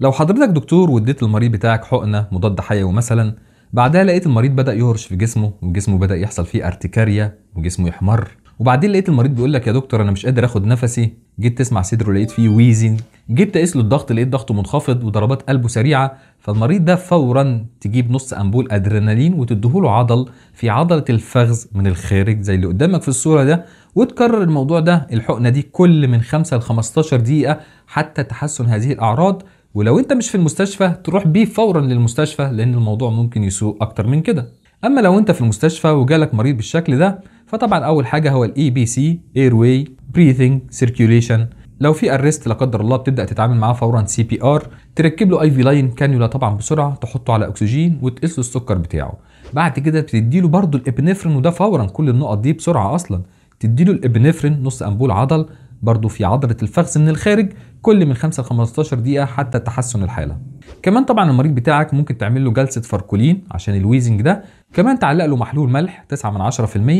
لو حضرتك دكتور واديت المريض بتاعك حقنه مضاد حيوي مثلا بعدها لقيت المريض بدا يهرش في جسمه وجسمه بدا يحصل فيه ارتكاريا وجسمه يحمر وبعدين لقيت المريض بيقول لك يا دكتور انا مش قادر اخد نفسي جيت تسمع صدره لقيت فيه ويزن جيت تقيس له الضغط لقيت ضغطه منخفض وضربات قلبه سريعه فالمريض ده فورا تجيب نص امبول ادرينالين وتديهوله عضل في عضله الفخذ من الخارج زي اللي قدامك في الصوره ده وتكرر الموضوع ده الحقنه دي كل من 5 ل 15 دقيقه حتى تحسن هذه الاعراض ولو انت مش في المستشفى تروح بيه فورا للمستشفى لان الموضوع ممكن يسوء اكتر من كده اما لو انت في المستشفى وجالك مريض بالشكل ده فطبعا اول حاجه هو الاي بي سي اير واي بريثنج سيركيوليشن لو في ارست لا قدر الله بتبدا تتعامل معاه فورا سي بي ار تركب له اي في لاين كانيولا طبعا بسرعه تحطه على اكسجين وتقيس له السكر بتاعه بعد كده بتدي له برضه الابنفرين وده فورا كل النقط دي بسرعه اصلا تدي له الابنفرين نص امبول عضل برضه في عضله الفخذ من الخارج كل من 5 ل 15 دقيقه حتى تحسن الحاله كمان طبعا المريض بتاعك ممكن تعمل له جلسه فاركولين عشان الويزنج ده كمان تعلق له محلول ملح 9 من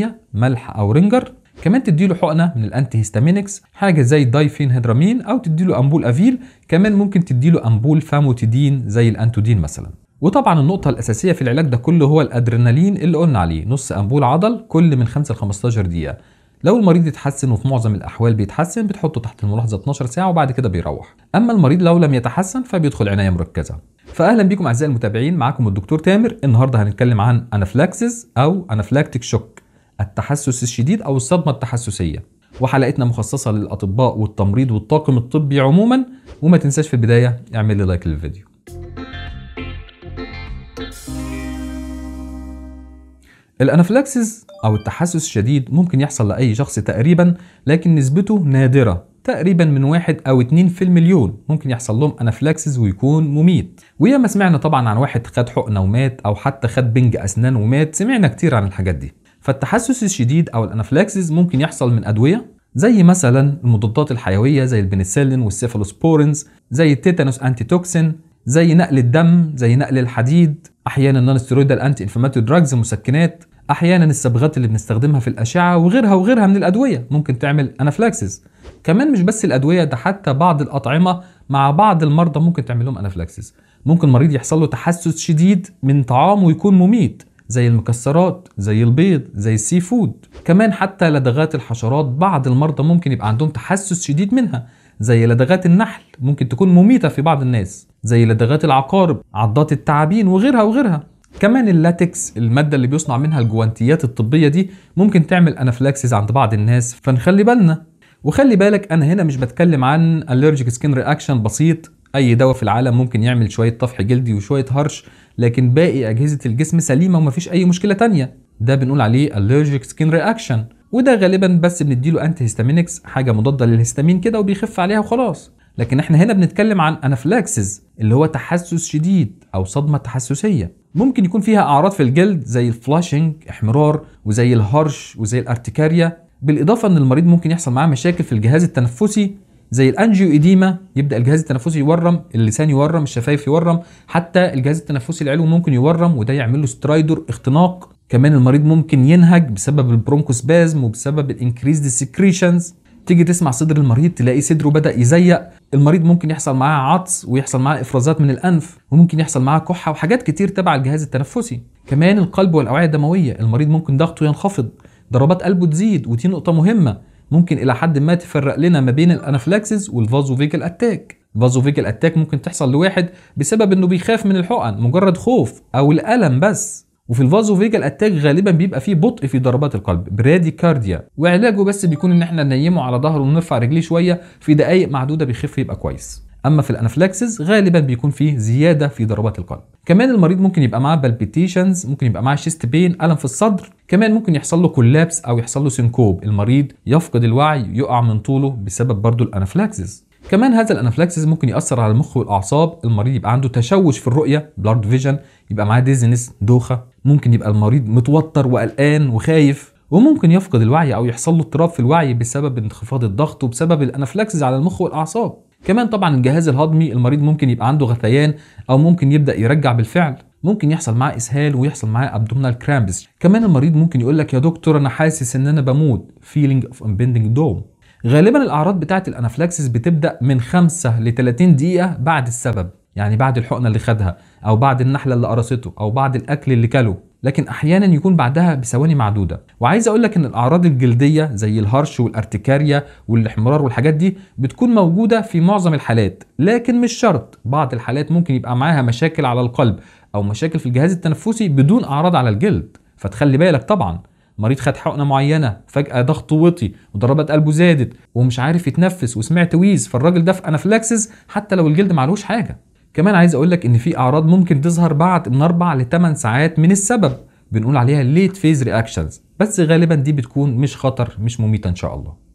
10% ملح او رنجر كمان تديله حقنه من الانتي هيستامينكس حاجه زي الدايفين هيدرامين او تديله امبول افيل كمان ممكن تديله امبول فاموتيدين زي الانتودين مثلا وطبعا النقطة الأساسية في العلاج ده كله هو الأدرينالين اللي قلنا عليه نص أمبول عضل كل من 5 ل 15 دقيقة لو المريض اتحسن وفي معظم الاحوال بيتحسن بتحطه تحت الملاحظه 12 ساعه وبعد كده بيروح اما المريض لو لم يتحسن فبيدخل عنايه مركزه فاهلا بيكم اعزائي المتابعين معاكم الدكتور تامر النهارده هنتكلم عن انافلاكسس او انافلاكتيك شوك التحسس الشديد او الصدمه التحسسيه وحلقتنا مخصصه للاطباء والتمريض والطاقم الطبي عموما وما تنساش في البدايه اعمل لي لايك للفيديو الانافلاكسيس او التحسس الشديد ممكن يحصل لاي شخص تقريبا لكن نسبته نادره تقريبا من واحد او اتنين في المليون ممكن يحصل لهم انافلاكسيس ويكون مميت وياما سمعنا طبعا عن واحد خد حقنه ومات او حتى خد بنج اسنان ومات سمعنا كتير عن الحاجات دي فالتحسس الشديد او الانافلاكسيس ممكن يحصل من ادويه زي مثلا المضادات الحيويه زي البنسلين والسيفالوسبورينز زي التيتانوس انتي توكسين زي نقل الدم زي نقل الحديد احيانا نون ستيرويدال انتي انفلاماتوري دراجز مسكنات احيانا الصبغات اللي بنستخدمها في الاشعه وغيرها وغيرها من الادويه ممكن تعمل انافلاكسس كمان مش بس الادويه ده حتى بعض الاطعمه مع بعض المرضى ممكن تعمل لهم انافلاكسس ممكن مريض يحصل له تحسس شديد من طعام ويكون مميت زي المكسرات زي البيض زي السي فود كمان حتى لدغات الحشرات بعض المرضى ممكن يبقى عندهم تحسس شديد منها زي لدغات النحل ممكن تكون مميتة في بعض الناس زي لدغات العقارب عضات التعابين وغيرها وغيرها كمان اللاتكس المادة اللي بيصنع منها الجوانتيات الطبية دي ممكن تعمل انافلاكسيز عند بعض الناس فنخلي بالنا وخلي بالك انا هنا مش بتكلم عن allergic سكين رياكشن بسيط اي دواء في العالم ممكن يعمل شويه طفح جلدي وشويه هرش لكن باقي اجهزه الجسم سليمه ومفيش اي مشكله تانية ده بنقول عليه allergic skin reaction وده غالبا بس بنديله انتي هيستامينكس حاجه مضاده للهستامين كده وبيخف عليها وخلاص لكن احنا هنا بنتكلم عن انافلاكسز اللي هو تحسس شديد او صدمه تحسسيه ممكن يكون فيها اعراض في الجلد زي الفلاشنج احمرار وزي الهرش وزي الارتكاريا بالاضافه ان المريض ممكن يحصل معاه مشاكل في الجهاز التنفسي زي الانجيو ايديما يبدا الجهاز التنفسي يورم اللسان يورم الشفايف يورم حتى الجهاز التنفسي العلوي ممكن يورم وده يعمل له سترايدور اختناق كمان المريض ممكن ينهج بسبب البرونكوسبازم وبسبب الانكريزد سكريشنز تيجي تسمع صدر المريض تلاقي صدره بدا يزيق المريض ممكن يحصل معاه عطس ويحصل معاه افرازات من الانف وممكن يحصل معاه كحه وحاجات كتير تبع الجهاز التنفسي كمان القلب والاوعيه الدمويه المريض ممكن ضغطه ينخفض ضربات قلبه تزيد ودي نقطه مهمه ممكن الى حد ما تفرق لنا ما بين الانافلاكسز والفازوفيكال اتاك الفازوفيكال اتاك ممكن تحصل لواحد بسبب انه بيخاف من الحقن مجرد خوف او الالم بس وفي الفازو فيجا الاتاك غالبا بيبقى فيه بطء في ضربات القلب براديكارديا وعلاجه بس بيكون ان احنا ننيمه على ظهره ونرفع رجليه شويه في دقائق معدوده بيخف يبقى كويس اما في الانفلاكسز غالبا بيكون فيه زياده في ضربات القلب كمان المريض ممكن يبقى معاه بالبيتيشنز ممكن يبقى معاه شيست بين الم في الصدر كمان ممكن يحصل له كولابس او يحصل له سنكوب المريض يفقد الوعي يقع من طوله بسبب برضه الانفلاكسز كمان هذا الانافلاكسيس ممكن ياثر على المخ والاعصاب المريض يبقى عنده تشوش في الرؤيه بلارد فيجن يبقى معاه ديزنس دوخه ممكن يبقى المريض متوتر وقلقان وخايف وممكن يفقد الوعي او يحصل له اضطراب في الوعي بسبب انخفاض الضغط وبسبب الانافلاكسيس على المخ والاعصاب كمان طبعا الجهاز الهضمي المريض ممكن يبقى عنده غثيان او ممكن يبدا يرجع بالفعل ممكن يحصل معاه اسهال ويحصل معاه ابدومينال كرامبس كمان المريض ممكن يقول لك يا دكتور انا حاسس ان انا بموت فيلينج اوف امبيندنج دوم غالبا الاعراض بتاعت الانافلاكسس بتبدا من 5 ل 30 دقيقه بعد السبب يعني بعد الحقنه اللي خدها او بعد النحله اللي قرصته او بعد الاكل اللي كله لكن احيانا يكون بعدها بثواني معدوده وعايز اقول لك ان الاعراض الجلديه زي الهرش والارتكاريا والاحمرار والحاجات دي بتكون موجوده في معظم الحالات لكن مش شرط بعض الحالات ممكن يبقى معاها مشاكل على القلب او مشاكل في الجهاز التنفسي بدون اعراض على الجلد فتخلي بالك طبعا مريض خد حقنه معينه فجاه ضغطه وطي وضربات قلبه زادت ومش عارف يتنفس وسمعت ويز فالراجل ده في انافلاكسس حتى لو الجلد معلوش حاجه كمان عايز اقول لك ان في اعراض ممكن تظهر بعد من 4 ل 8 ساعات من السبب بنقول عليها ليت فيز رياكشنز بس غالبا دي بتكون مش خطر مش مميته ان شاء الله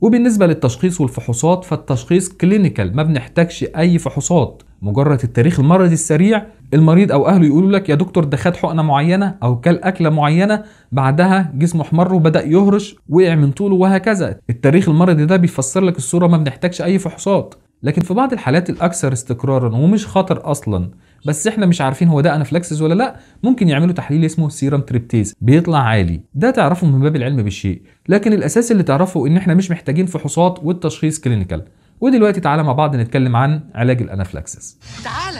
وبالنسبة للتشخيص والفحوصات فالتشخيص كلينيكال ما بنحتاجش أي فحوصات مجرد التاريخ المرضي السريع المريض او اهله يقولوا لك يا دكتور ده خد حقنه معينه او كل اكله معينه بعدها جسمه احمر وبدا يهرش وقع من طوله وهكذا التاريخ المرضي ده بيفسر لك الصوره ما بنحتاجش اي فحوصات لكن في بعض الحالات الاكثر استقرارا ومش خطر اصلا بس احنا مش عارفين هو ده انافلاكسس ولا لا ممكن يعملوا تحليل اسمه سيرم تريبتيز بيطلع عالي ده تعرفه من باب العلم بالشيء لكن الاساس اللي تعرفه ان احنا مش محتاجين فحوصات والتشخيص كلينيكال ودلوقتي تعالى مع بعض نتكلم عن علاج الانافلاكسس تعالى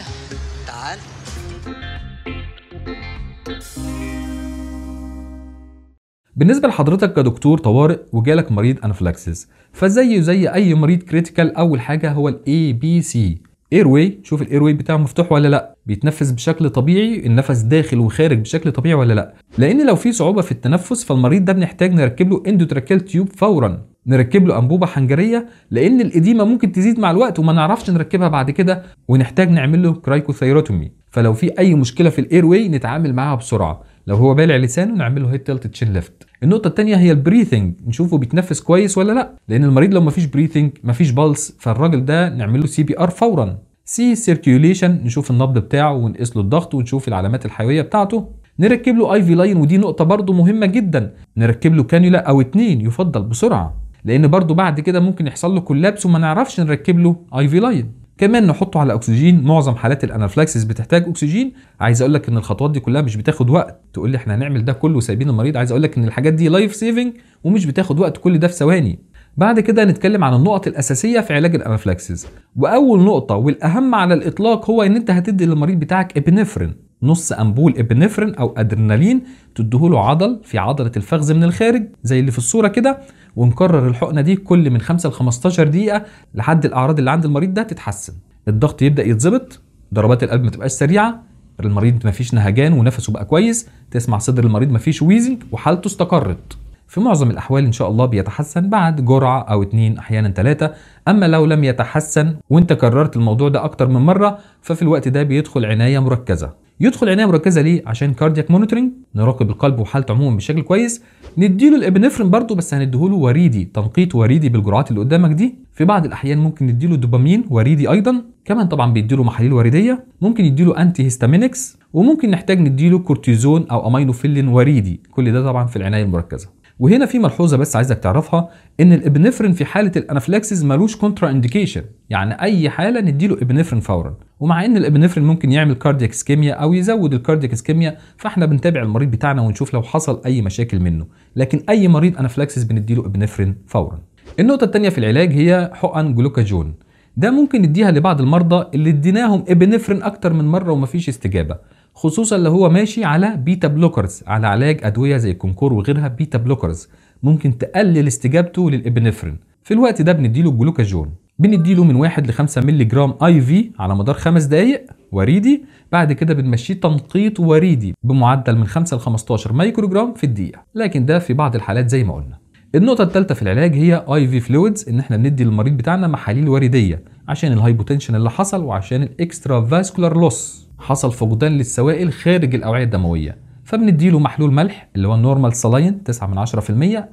بالنسبة لحضرتك كدكتور طوارئ وجالك مريض انفلاكسس فزيه زي اي مريض كريتيكال اول حاجة هو الاي بي سي ايرواي شوف الايرواي بتاعه مفتوح ولا لا بيتنفس بشكل طبيعي النفس داخل وخارج بشكل طبيعي ولا لا لان لو في صعوبه في التنفس فالمريض ده بنحتاج نركب له اندوتراكيل تيوب فورا نركب له انبوبه حنجريه لان الاديمه ممكن تزيد مع الوقت وما نعرفش نركبها بعد كده ونحتاج نعمل له كرايكوثيروتومي فلو في اي مشكله في الاير واي نتعامل معاها بسرعه لو هو بالع لسانه نعمل له هيد تلت تشين ليفت النقطه الثانيه هي البريثنج نشوفه بيتنفس كويس ولا لا لان المريض لو مفيش بريثنج مفيش بالس فالراجل ده نعمل له سي بي ار فورا سي سيركيوليشن نشوف النبض بتاعه ونقيس له الضغط ونشوف العلامات الحيويه بتاعته نركب له اي في لاين ودي نقطه برده مهمه جدا نركب له كانيولا او اتنين يفضل بسرعه لان برده بعد كده ممكن يحصل له كولابس وما نعرفش نركب له اي في لاين كمان نحطه على اكسجين معظم حالات الانافلاكسس بتحتاج اكسجين عايز اقول لك ان الخطوات دي كلها مش بتاخد وقت تقول لي احنا هنعمل ده كله سايبين المريض عايز اقول لك ان الحاجات دي لايف سيفنج ومش بتاخد وقت كل ده في ثواني بعد كده هنتكلم عن النقط الاساسيه في علاج الانافلاكسس واول نقطه والاهم على الاطلاق هو ان انت هتدي للمريض بتاعك ابنفرين نص امبول ابنفرين او ادرينالين تديه له عضل في عضله الفخذ من الخارج زي اللي في الصوره كده ونكرر الحقنه دي كل من 5 ل 15 دقيقه لحد الاعراض اللي عند المريض ده تتحسن الضغط يبدا يتظبط ضربات القلب ما تبقاش سريعه المريض ما فيش نهجان ونفسه بقى كويس تسمع صدر المريض ما فيش ويزنج وحالته استقرت في معظم الأحوال إن شاء الله بيتحسن بعد جرعة أو اتنين أحيانا ثلاثه أما لو لم يتحسن وأنت كررت الموضوع ده أكتر من مرة ففي الوقت ده بيدخل عناية مركزة يدخل عنايه مركزه ليه عشان كاردياك مونيتورنج نراقب القلب وحالته عموما بشكل كويس نديله الابنفرين برضه بس هنديهوله وريدي تنقيط وريدي بالجرعات اللي قدامك دي في بعض الاحيان ممكن نديله دوبامين وريدي ايضا كمان طبعا بيديله محاليل وريديه ممكن يديله انتي هيستامينكس وممكن نحتاج نديله كورتيزون او امينوفيلين وريدي كل ده طبعا في العنايه المركزه وهنا في ملحوظه بس عايزك تعرفها ان الابنفرين في حاله الانافلاكسيز ملوش كونترا انديكيشن يعني اي حاله نديله ابنفرين فورا ومع ان الابنفرين ممكن يعمل كاردياك اسكيميا او يزود الكاردياك اسكيميا فاحنا بنتابع المريض بتاعنا ونشوف لو حصل اي مشاكل منه لكن اي مريض انافلاكسيز بنديله ابنفرين فورا النقطه الثانيه في العلاج هي حقن جلوكاجون ده ممكن نديها لبعض المرضى اللي اديناهم ابنفرين اكتر من مره ومفيش استجابه خصوصا لو هو ماشي على بيتا بلوكرز على علاج ادويه زي الكونكور وغيرها بيتا بلوكرز ممكن تقلل استجابته للابنفرين في الوقت ده بنديله الجلوكاجون بنديله من 1 ل 5 مللي جرام اي في على مدار 5 دقائق وريدي بعد كده بنمشيه تنقيط وريدي بمعدل من 5 ل 15 مايكرو جرام في الدقيقه لكن ده في بعض الحالات زي ما قلنا النقطة الثالثة في العلاج هي اي في فلويدز ان احنا بندي للمريض بتاعنا محاليل وريديه عشان الهايبوتنشن اللي حصل وعشان الاكسترا فاسكولار لوس حصل فقدان للسوائل خارج الأوعية الدموية فبنديله محلول ملح اللي هو النورمال سلاين 9 من 10%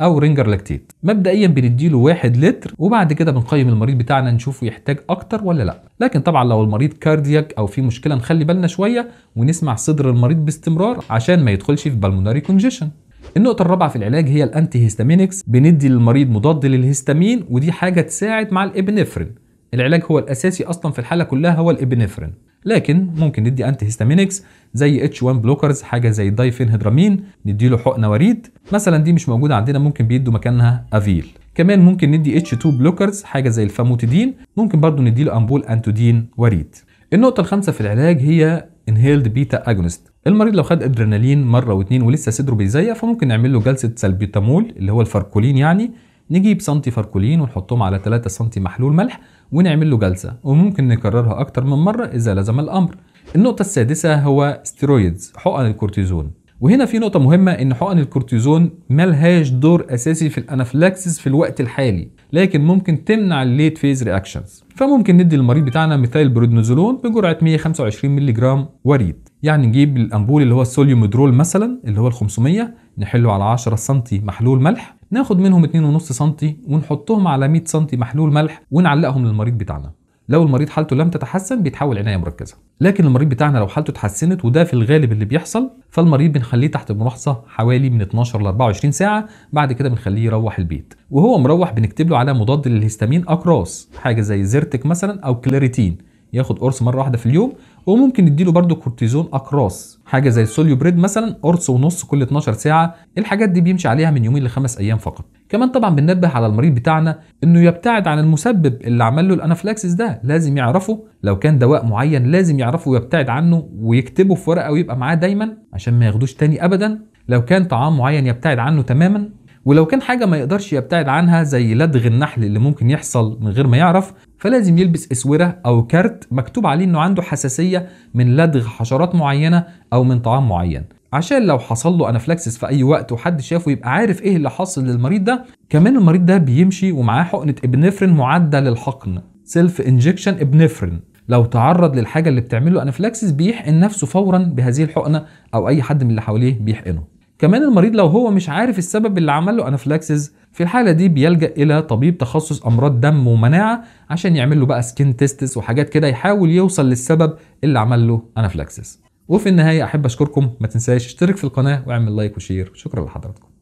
او رينجر لاكتيت مبدئيا بنديله 1 لتر وبعد كده بنقيم المريض بتاعنا نشوفه يحتاج اكتر ولا لا لكن طبعا لو المريض كاردياك او في مشكله نخلي بالنا شويه ونسمع صدر المريض باستمرار عشان ما يدخلش في بالمونري كونجيشن النقطة الرابعة في العلاج هي الانتي هيستامينكس بندي للمريض مضاد للهستامين ودي حاجة تساعد مع الابنفرين العلاج هو الاساسي اصلا في الحالة كلها هو الابنفرين لكن ممكن ندي انتي هيستامينكس زي اتش 1 بلوكرز حاجه زي الدايفينهيدرامين نديله حقنه وريد مثلا دي مش موجوده عندنا ممكن بيدوا مكانها افيل كمان ممكن ندي اتش 2 بلوكرز حاجه زي الفاموتيدين ممكن برضو نديله امبول انتودين وريد النقطه الخامسه في العلاج هي انهيلد بيتا اجونست المريض لو خد ادرينالين مره واتنين ولسه صدره بيزيق فممكن نعمل له جلسه سلبيتامول اللي هو الفاركولين يعني نجيب سنتي فاركولين ونحطهم على 3 سنتي محلول ملح ونعمل له جلسة وممكن نكررها أكتر من مرة إذا لزم الأمر النقطة السادسة هو ستيرويدز حقن الكورتيزون وهنا في نقطة مهمة إن حقن الكورتيزون ملهاش دور أساسي في الأنافلاكسس في الوقت الحالي، لكن ممكن تمنع الليت فيز رياكشنز، فممكن ندي للمريض بتاعنا مثال برودنزولون بجرعة 125 مللي جرام وريد، يعني نجيب الأمبول اللي هو السوليوميدرول مثلا اللي هو ال 500 نحله على 10 سم محلول ملح ناخد منهم 2.5 سم ونحطهم على 100 سم محلول ملح ونعلقهم للمريض بتاعنا لو المريض حالته لم تتحسن بيتحول عنايه مركزه لكن المريض بتاعنا لو حالته اتحسنت وده في الغالب اللي بيحصل فالمريض بنخليه تحت ملاحظه حوالي من 12 ل 24 ساعه بعد كده بنخليه يروح البيت وهو مروح بنكتب له على مضاد للهستامين اكراس حاجه زي زيرتك مثلا او كلاريتين ياخد قرص مره واحده في اليوم وممكن نديله برده كورتيزون اقراص حاجه زي السوليوبريد مثلا قرص ونص كل 12 ساعه الحاجات دي بيمشي عليها من يومين لخمس ايام فقط كمان طبعا بننبه على المريض بتاعنا انه يبتعد عن المسبب اللي عمل له الانافلاكسس ده لازم يعرفه لو كان دواء معين لازم يعرفه ويبتعد عنه ويكتبه في ورقه ويبقى معاه دايما عشان ما ياخدوش تاني ابدا لو كان طعام معين يبتعد عنه تماما ولو كان حاجة ما يقدرش يبتعد عنها زي لدغ النحل اللي ممكن يحصل من غير ما يعرف فلازم يلبس اسوره او كارت مكتوب عليه انه عنده حساسيه من لدغ حشرات معينه او من طعام معين عشان لو حصل له انافلاكسس في اي وقت وحد شافه يبقى عارف ايه اللي حصل للمريض ده كمان المريض ده بيمشي ومعاه حقنه ابنفرين معده للحقن سيلف انجكشن ابنفرين لو تعرض للحاجه اللي بتعمله انافلاكسس بيحقن نفسه فورا بهذه الحقنه او اي حد من اللي حواليه بيحقنه كمان المريض لو هو مش عارف السبب اللي عمله انافلاكسس في الحالة دي بيلجأ إلى طبيب تخصص أمراض دم ومناعة عشان يعمل له بقى سكين تيستس وحاجات كده يحاول يوصل للسبب اللي عمل له أنافلاكسس وفي النهاية أحب أشكركم ما تنساش اشترك في القناة واعمل لايك وشير شكرا لحضراتكم